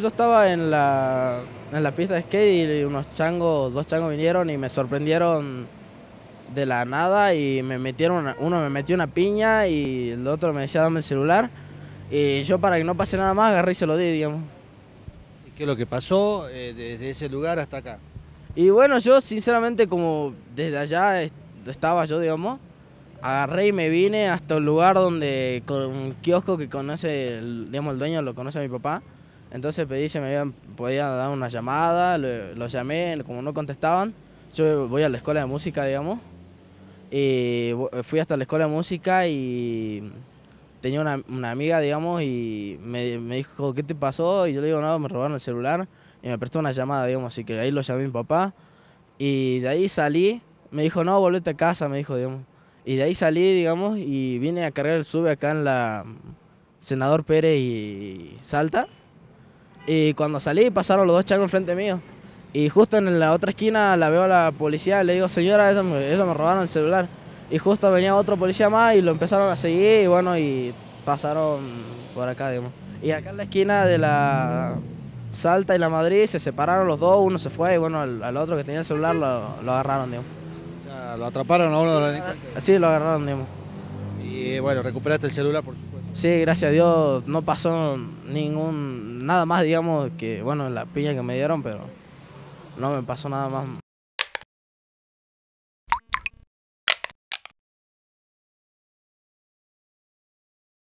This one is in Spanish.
Yo estaba en la, en la pista de skate y unos changos, dos changos vinieron y me sorprendieron de la nada y me metieron, uno me metió una piña y el otro me decía dame el celular y yo para que no pase nada más agarré y se lo di, digamos. ¿Y qué es lo que pasó eh, desde ese lugar hasta acá? Y bueno, yo sinceramente como desde allá estaba yo, digamos, agarré y me vine hasta un lugar donde con un kiosco que conoce, digamos, el dueño lo conoce a mi papá. Entonces pedí si me podían dar una llamada, lo llamé, como no contestaban, yo voy a la escuela de música, digamos, y fui hasta la escuela de música y tenía una, amiga, digamos, y me, dijo, ¿qué te pasó? Y yo le digo, no, me robaron el celular y me prestó una llamada, digamos, así que ahí lo llamé a mi papá y de ahí salí, me dijo, no, volvete a casa, me dijo, digamos. Y de ahí salí, digamos, y vine a cargar el sube acá en la Senador Pérez y Salta. Y cuando salí pasaron los dos chacos enfrente mío. Y justo en la otra esquina la veo a la policía le digo, señora, eso me, robaron el celular. Y justo venía otro policía más y lo empezaron a seguir y bueno, y pasaron por acá, digamos. Y acá en la esquina de la Salta y la Madrid se separaron los dos, uno se fue y bueno, al, otro que tenía el celular lo, agarraron, digamos. lo atraparon a uno de los Sí, lo agarraron, digamos. Y bueno, recuperaste el celular, por supuesto. Sí, gracias a Dios no pasó ningún, nada más, digamos, que bueno, la piña que me dieron, pero no me pasó nada más.